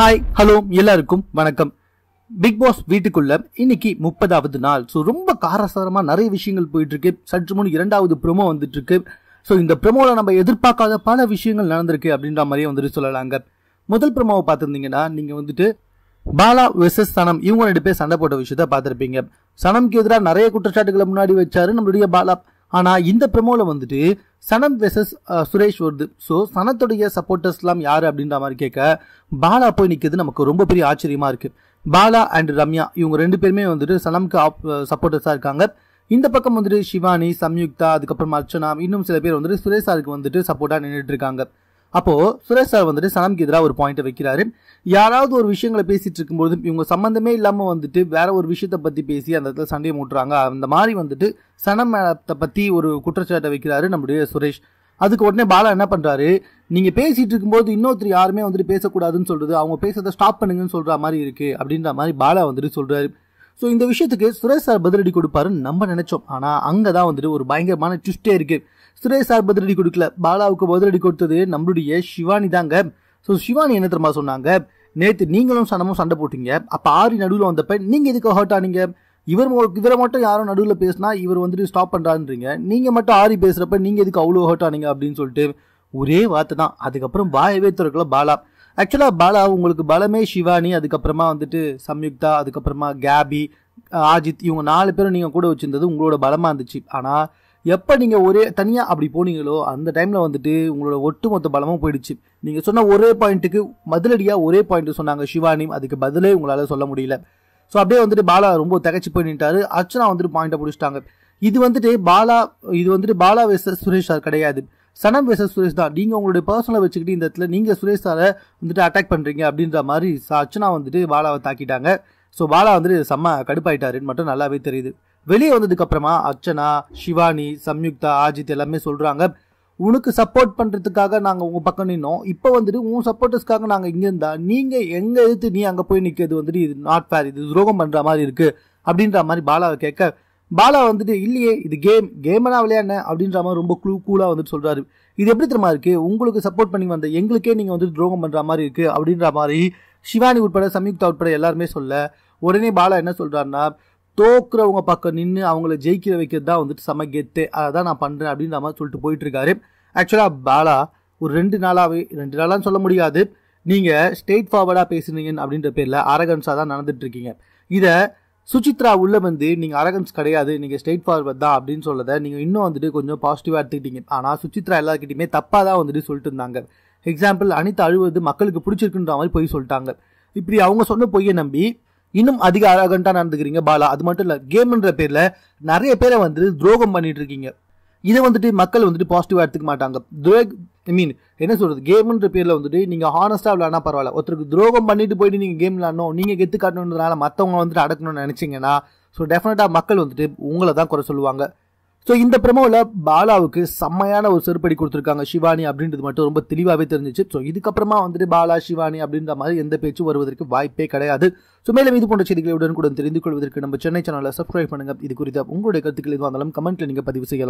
hi hello எல்லாருக்கும் வணக்கம் big pass வீட்டுக்குள்ள இன்னைக்கு முப்பதாவது நாள் ஸோ ரொம்ப காரசாரமாக நிறைய விஷயங்கள் போயிட்டு இருக்கு சற்று முன் இரண்டாவது ப்ரொமோ வந்துட்டு இருக்கு ஸோ இந்த ப்ரொமோவில் நம்ம எதிர்பார்க்காத பல விஷயங்கள் நடந்திருக்கு அப்படின்ற மாதிரியே வந்துட்டு சொல்லலாங்க முதல் ப்ரொமோவை பார்த்துருந்தீங்கன்னா நீங்கள் வந்துட்டு பாலா வெர்சஸ் சனம் இவங்க ரெண்டு பேர் சண்டை போட்ட விஷயத்த பார்த்துருப்பீங்க சனம்க்கு எதிராக நிறைய குற்றச்சாட்டுகளை முன்னாடி வச்சாரு நம்மளுடைய பாலா ஆனால் இந்த ப்ரமோவில் வந்துட்டு சனத் வெசஸ் சுரேஷ் வருது ஸோ சனத்துடைய சப்போர்ட்டர்ஸ்லாம் யார் அப்படின்ற மாதிரி கேட்க பாலா போய் நிற்கிறது நமக்கு ரொம்ப பெரிய ஆச்சரியமாக இருக்குது பாலா அண்ட் ரம்யா இவங்க ரெண்டு பேருமே வந்துட்டு சனம்க்கு ஆப் சப்போர்ட்டர்ஸாக இருக்காங்க இந்த பக்கம் வந்துட்டு சிவானி சம்யுக்தா அதுக்கப்புறம் அர்ச்சனா இன்னும் சில பேர் வந்துட்டு சுரேஷாருக்கு வந்துட்டு சப்போர்ட்டாக நின்றுட்டு இருக்காங்க அப்போ சுரேஷ் சார் வந்துட்டு சனம்க்கு எதிராக ஒரு பாயிண்ட் வைக்கிறாரு யாராவது ஒரு விஷயங்களை பேசிட்டு இருக்கும்போது இவங்க சம்பந்தமே இல்லாம வந்துட்டு வேற ஒரு விஷயத்த பத்தி பேசி அந்த இடத்துல சண்டையை மூட்டுறாங்க அந்த மாதிரி வந்துட்டு சனம் பத்தி ஒரு குற்றச்சாட்டை வைக்கிறாரு நம்முடைய சுரேஷ் அதுக்கு உடனே பாலா என்ன பண்ணுறாரு நீங்கள் பேசிகிட்டு இருக்கும்போது இன்னொருத்தர் யாருமே வந்துட்டு பேசக்கூடாதுன்னு சொல்கிறது அவங்க பேசுறதை ஸ்டாப் பண்ணுங்கன்னு சொல்கிற மாதிரி இருக்குது அப்படின்ற மாதிரி பாலா வந்துட்டு சொல்கிறாரு ஸோ இந்த விஷயத்துக்கு சுரேஷ் சார் பதிலடி கொடுப்பாருன்னு நம்ம நினச்சோம் ஆனால் அங்கே தான் வந்துட்டு ஒரு பயங்கரமான ட்விஸ்டே இருக்குது சுரேஷ் சார் பதிலடி கொடுக்கல பாலாவுக்கு பதிலடி கொடுத்தது நம்மளுடைய சிவானி தாங்க ஸோ சிவானி என்ன தெரியுமா சொன்னாங்க நேற்று நீங்களும் சனமும் சண்டை போட்டீங்க அப்போ ஆறு நடுவில் வந்தப்ப நீங்கள் இதுக்கு ஹர்ட் ஆனீங்க இவர் இவரை மட்டும் யாரும் நடுவில் பேசினா இவர் வந்துட்டு ஸ்டாப் பண்ணுறான்றீங்க நீங்கள் மட்டும் ஆரி பேசுகிறப்ப நீங்கள் இதுக்கு அவ்வளோ ஹர்ட் ஆனீங்க அப்படின்னு சொல்லிட்டு ஒரே வார்த்தை தான் அதுக்கப்புறம் வாயவே திறக்கல பாலா ஆக்சுவலாக பாலா உங்களுக்கு பலமே சிவானி அதுக்கப்புறமா வந்துட்டு சம்யுக்தா அதுக்கப்புறமா கேபி ஆஜித் இவங்க நாலு பேரும் நீங்கள் கூட வச்சுருந்தது உங்களோட பலமாக இருந்துச்சு ஆனால் எப்போ நீங்கள் ஒரே தனியாக அப்படி போனீங்களோ அந்த டைமில் வந்துட்டு உங்களோட ஒட்டுமொத்த பலமும் போயிடுச்சு நீங்கள் சொன்ன ஒரே பாயிண்ட்டுக்கு பதிலடியாக ஒரே பாயிண்ட் சொன்னாங்க சிவானி அதுக்கு பதிலே உங்களால் சொல்ல முடியல ஸோ அப்படியே வந்துட்டு பாலா ரொம்ப தகச்சு போய் நின்ட்டாரு அர்ச்சனா வந்துட்டு பாயிண்டை பிடிச்சிட்டாங்க இது வந்துட்டு பாலா இது வந்துட்டு பாலா வெசஸ் சுரேஷ் சார் கிடையாது சனம் வெசஸ் சுரேஷ் தான் நீங்கள் உங்களுடைய பர்சனலை வச்சுக்கிட்டு இந்த இடத்துல நீங்கள் சுரேஷ் சாரை வந்துட்டு அட்டாக் பண்ணுறீங்க அப்படின்ற மாதிரி அர்ச்சனா வந்துட்டு பாலாவை தாக்கிட்டாங்க ஸோ பாலா வந்துட்டு செம்ம கடுப்பாயிட்டாருன்னு மட்டும் நல்லாவே தெரியுது வெளியே வந்ததுக்கு அப்புறமா அர்ச்சனா சிவானி சம்யுக்தா ஆஜித் எல்லாமே சொல்றாங்க உனக்கு சப்போர்ட் பண்ணுறதுக்காக நாங்கள் உங்கள் பக்கம் நின்னோம் இப்போ வந்துட்டு உன் சப்போர்ட்டர்ஸ்க்காக நாங்கள் இங்கே இருந்தா நீங்கள் எங்கே எடுத்து நீ அங்கே போய் நிற்கிறது வந்துட்டு இது நாட் ஃபேர் இது துரோகம் பண்ணுற மாதிரி இருக்குது அப்படின்ற மாதிரி பாலாவை கேட்க பாலா வந்துட்டு இல்லையே இது கேம் கேமெல்லாம் விளையாடினேன் அப்படின்ற மாதிரி ரொம்ப குளூ கூலாக வந்துட்டு சொல்கிறாரு இது எப்படி தெரியுமா இருக்குது உங்களுக்கு சப்போர்ட் பண்ணி வந்த எங்களுக்கே நீங்கள் வந்துட்டு துரோகம் பண்ணுற மாதிரி இருக்கு அப்படின்ற மாதிரி சிவானி உட்பட சம்யுக்தா உட்பட எல்லாருமே சொல்ல உடனே பாலா என்ன சொல்கிறாருன்னா தோக்குறவங்க பக்கம் நின்று அவங்கள ஜெயிக்கிற வைக்கிறது தான் வந்துட்டு சம கெத்து அதை தான் நான் பண்ணுறேன் அப்படின்ற மாதிரி சொல்லிட்டு போயிட்டுருக்காரு ஆக்சுவலாக பாலா ஒரு ரெண்டு நாளாகவே ரெண்டு நாளான்னு சொல்ல முடியாது நீங்கள் ஸ்டேட் ஃபார்வர்டாக பேசுனீங்க அப்படின்ற பேரில் அரகன்ஸாக தான் நடந்துட்டுருக்கீங்க இதை சுசித்ரா உள்ளே வந்து நீங்கள் அரகன்ஸ் கிடையாது நீங்கள் ஸ்டேட் ஃபார்வர்ட் தான் அப்படின்னு சொல்லதை நீங்கள் இன்னும் வந்துட்டு கொஞ்சம் பாசிட்டிவாக எடுத்துக்கிட்டீங்க ஆனால் சுச்சித்ரா எல்லாருக்கிட்டையுமே தப்பாக தான் வந்துட்டு சொல்லிட்டு இருந்தாங்க எக்ஸாம்பிள் அனைத்து அழுவது மக்களுக்கு பிடிச்சிருக்குன்ற மாதிரி போய் சொல்லிட்டாங்க இப்படி அவங்க சொன்ன பொய்யை நம்பி இன்னும் அதிக அரகண்டாக நடந்துக்கிறீங்க பாலா அது மட்டும் இல்லை கேம்ன்ற பேரில் நிறைய பேரை வந்துட்டு துரோகம் பண்ணிட்டு இருக்கீங்க இதை வந்துட்டு மக்கள் வந்துட்டு பாசிட்டிவாக எடுத்துக்க மாட்டாங்க துரோக் ஐ மீன் என்ன சொல்கிறது கேம்ன்ற பேரில் வந்துட்டு நீங்கள் ஹானஸ்ட்டாக விளையாடனா பரவாயில்ல ஒருத்தருக்கு துரோகம் பண்ணிட்டு போயிட்டு நீங்கள் கேம் விளாடணும் நீங்கள் கெத்து காட்டணுன்றதுனால மற்றவங்க வந்துட்டு அடக்கணும்னு நினச்சிங்கன்னா ஸோ டெஃபினட்டாக மக்கள் வந்துட்டு உங்களை தான் குறை சொல்லுவாங்க ஸோ இந்த ப்ரமோவில் பாலாவுக்கு செம்மையான ஒரு செருப்படி கொடுத்துருக்காங்க சிவானி அப்படின்றது மட்டும் ரொம்ப தெளிவாகவே தெரிஞ்சிச்சு ஸோ இதுக்கப்புறமா வந்துட்டு பாலா சிவானி அப்படின்ற மாதிரி எந்த பேச்சும் வருவதற்கு வாய்ப்பே கிடையாது ஸோ மேலும் இது போன்ற செய்திகளை உடனுக்குடன் தெரிந்து கொள்வதற்கு நம்ம சென்னை சேனலில் சப்ஸ்கிரைப் பண்ணுங்கள் இது குறித்த உங்களுடைய கருத்துக்கள் எதுவாக இருந்தாலும் கமெண்ட்டில் நீங்கள் பதிவு செய்யலாம்